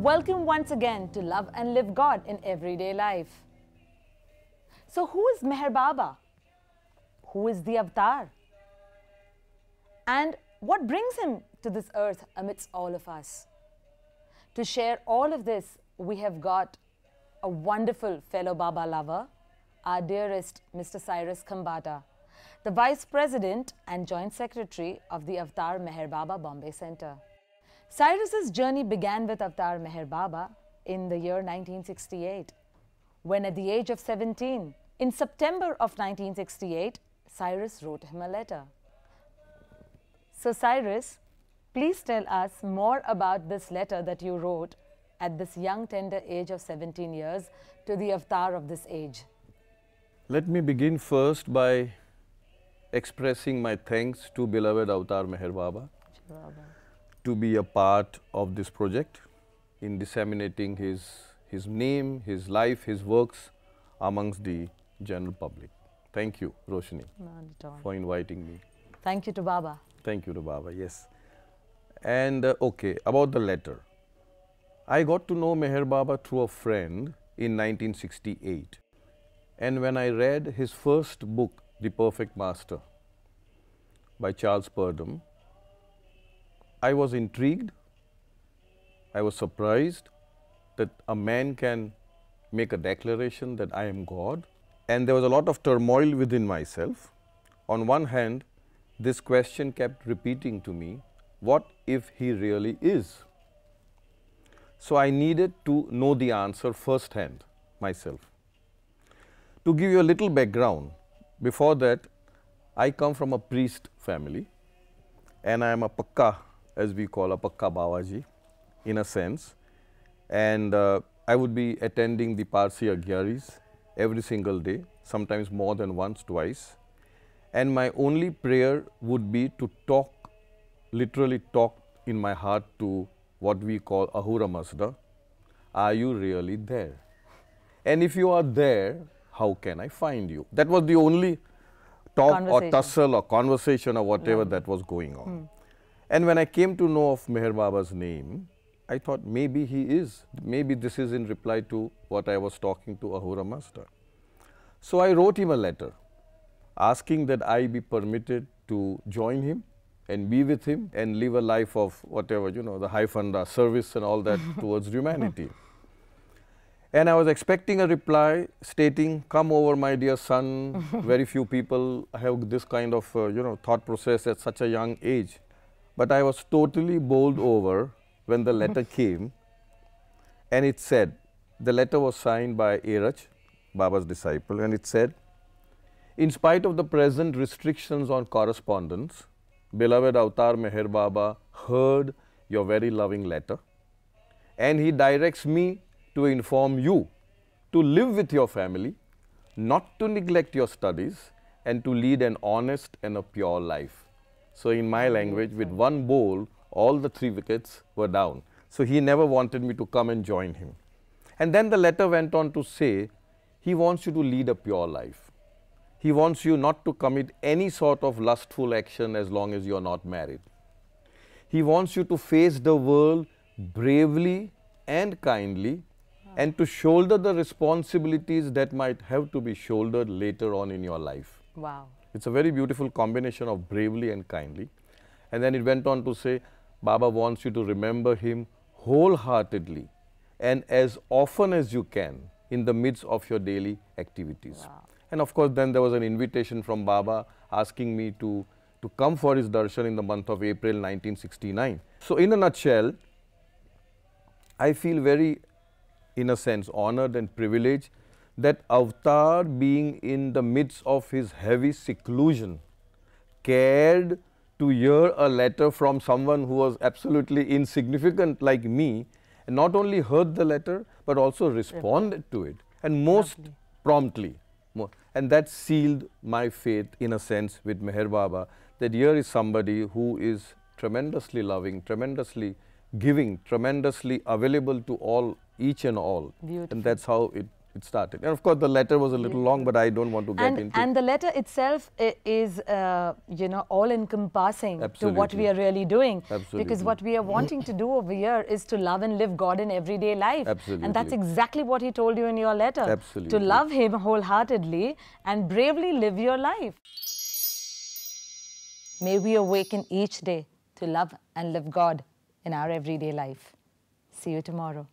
Welcome once again to Love and Live God in Everyday Life. So, who is Meher Baba? Who is the Avatar? And what brings him to this earth amidst all of us? To share all of this, we have got a wonderful fellow Baba lover, our dearest Mr. Cyrus Kambata, the Vice President and Joint Secretary of the Avatar Meher Baba Bombay Center. Cyrus's journey began with Avtar Meher Baba in the year 1968, when at the age of 17, in September of 1968, Cyrus wrote him a letter. So Cyrus, please tell us more about this letter that you wrote at this young tender age of 17 years to the Avtar of this age. Let me begin first by expressing my thanks to beloved Avtar Meher Baba. Baba to be a part of this project in disseminating his, his name, his life, his works amongst the general public. Thank you, Roshni, for inviting me. Thank you to Baba. Thank you to Baba, yes. And uh, okay, about the letter. I got to know Meher Baba through a friend in 1968. And when I read his first book, The Perfect Master by Charles Purdom, I was intrigued. I was surprised that a man can make a declaration that I am God. And there was a lot of turmoil within myself. On one hand, this question kept repeating to me, what if he really is? So I needed to know the answer firsthand myself. To give you a little background, before that, I come from a priest family and I am a pakka as we call a Pakka Bawaji in a sense. And uh, I would be attending the Parsi Agyaris every single day, sometimes more than once, twice. And my only prayer would be to talk, literally talk in my heart to what we call Ahura Mazda. Are you really there? And if you are there, how can I find you? That was the only talk or tussle or conversation or whatever that was going on. Hmm. And when I came to know of Meher Baba's name, I thought maybe he is, maybe this is in reply to what I was talking to Ahura Master. So I wrote him a letter asking that I be permitted to join him and be with him and live a life of whatever, you know, the high funda service and all that towards humanity. And I was expecting a reply stating, come over my dear son, very few people have this kind of, uh, you know, thought process at such a young age. But I was totally bowled over when the letter came and it said, the letter was signed by Eraj, Baba's disciple, and it said, in spite of the present restrictions on correspondence, beloved Avatar Meher Baba heard your very loving letter and he directs me to inform you to live with your family, not to neglect your studies and to lead an honest and a pure life. So in my language, with one ball, all the three wickets were down. So he never wanted me to come and join him. And then the letter went on to say, he wants you to lead a pure life. He wants you not to commit any sort of lustful action as long as you are not married. He wants you to face the world bravely and kindly and to shoulder the responsibilities that might have to be shouldered later on in your life. Wow. It's a very beautiful combination of bravely and kindly. And then it went on to say, Baba wants you to remember him wholeheartedly and as often as you can in the midst of your daily activities. Wow. And of course, then there was an invitation from Baba asking me to, to come for his darshan in the month of April 1969. So, in a nutshell, I feel very, in a sense, honored and privileged that Avatar being in the midst of his heavy seclusion cared to hear a letter from someone who was absolutely insignificant like me and not only heard the letter but also responded to it and most Lovely. promptly and that sealed my faith in a sense with Meher Baba that here is somebody who is tremendously loving, tremendously giving, tremendously available to all, each and all. Beautiful. And that's how it it started. And of course, the letter was a little long, but I don't want to get and, into And the letter itself is, uh, you know, all-encompassing to what we are really doing. Absolutely. Because what we are wanting to do over here is to love and live God in everyday life. Absolutely. And that's exactly what he told you in your letter. Absolutely. To love him wholeheartedly and bravely live your life. May we awaken each day to love and live God in our everyday life. See you tomorrow.